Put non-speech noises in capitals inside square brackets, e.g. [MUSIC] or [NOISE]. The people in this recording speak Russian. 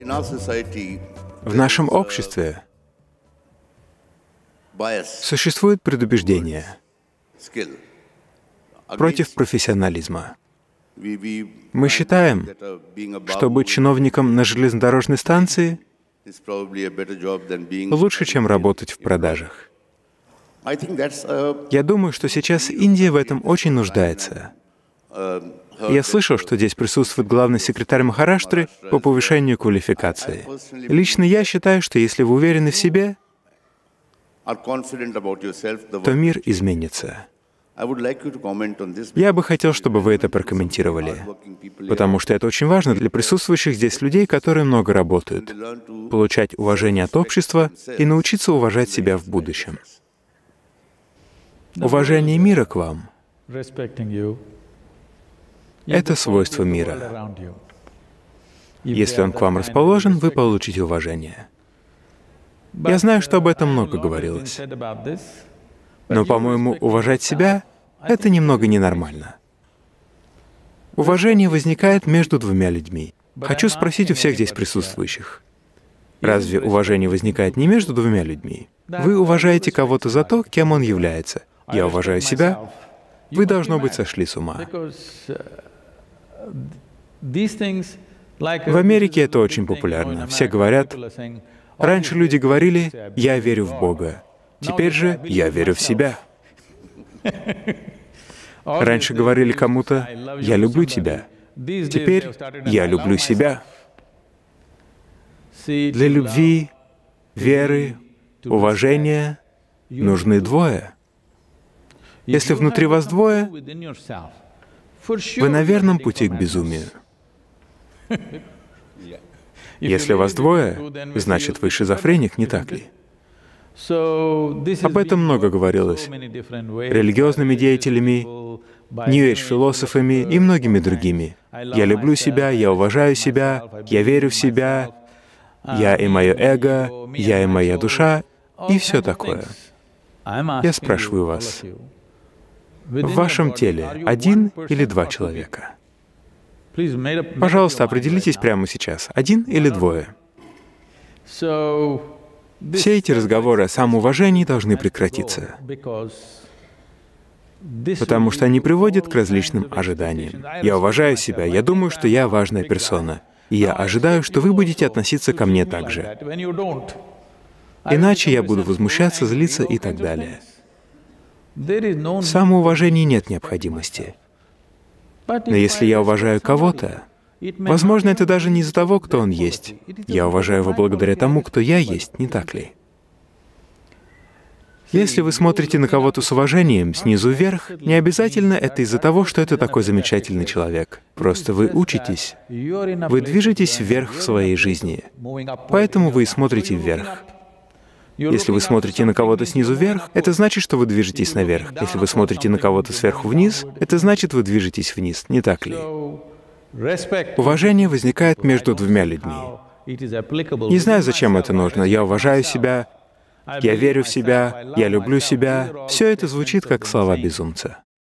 В нашем обществе существует предубеждение против профессионализма. Мы считаем, что быть чиновником на железнодорожной станции лучше, чем работать в продажах. Я думаю, что сейчас Индия в этом очень нуждается. Я слышал, что здесь присутствует главный секретарь Махараштры по повышению квалификации. Лично я считаю, что если вы уверены в себе, то мир изменится. Я бы хотел, чтобы вы это прокомментировали, потому что это очень важно для присутствующих здесь людей, которые много работают, получать уважение от общества и научиться уважать себя в будущем. Уважение мира к вам — это свойство мира. Если он к вам расположен, вы получите уважение. Я знаю, что об этом много говорилось. Но, по-моему, уважать себя — это немного ненормально. Уважение возникает между двумя людьми. Хочу спросить у всех здесь присутствующих. Разве уважение возникает не между двумя людьми? Вы уважаете кого-то за то, кем он является. Я уважаю себя. Вы, должно быть, сошли с ума. В Америке это очень популярно. Все говорят, раньше люди говорили, я верю в Бога. Теперь же я верю в себя. Раньше говорили кому-то, я люблю тебя. Теперь я люблю себя. Для любви, веры, уважения нужны двое. Если внутри вас двое, вы на верном пути к безумию. [LAUGHS] Если вас двое, значит вы шизофреник, не так ли? Об этом много говорилось религиозными деятелями, нью философами и многими другими. Я люблю себя, я уважаю себя, я верю в себя, я и мое эго, я и моя душа и все такое. Я спрашиваю вас, в вашем теле один или два человека? Пожалуйста, определитесь прямо сейчас, один или двое. Все эти разговоры о самоуважении должны прекратиться, потому что они приводят к различным ожиданиям. Я уважаю себя, я думаю, что я важная персона, и я ожидаю, что вы будете относиться ко мне так же. Иначе я буду возмущаться, злиться и так далее. В самоуважении нет необходимости. Но если я уважаю кого-то, возможно, это даже не из-за того, кто он есть. Я уважаю его благодаря тому, кто я есть, не так ли? Если вы смотрите на кого-то с уважением, снизу вверх, не обязательно это из-за того, что это такой замечательный человек. Просто вы учитесь, вы движетесь вверх в своей жизни, поэтому вы и смотрите вверх. Если вы смотрите на кого-то снизу вверх, это значит, что вы движетесь наверх. Если вы смотрите на кого-то сверху вниз, это значит, вы движетесь вниз, не так ли? Уважение возникает между двумя людьми. Не знаю, зачем это нужно. Я уважаю себя, я верю в себя, я люблю себя. Все это звучит как слова безумца.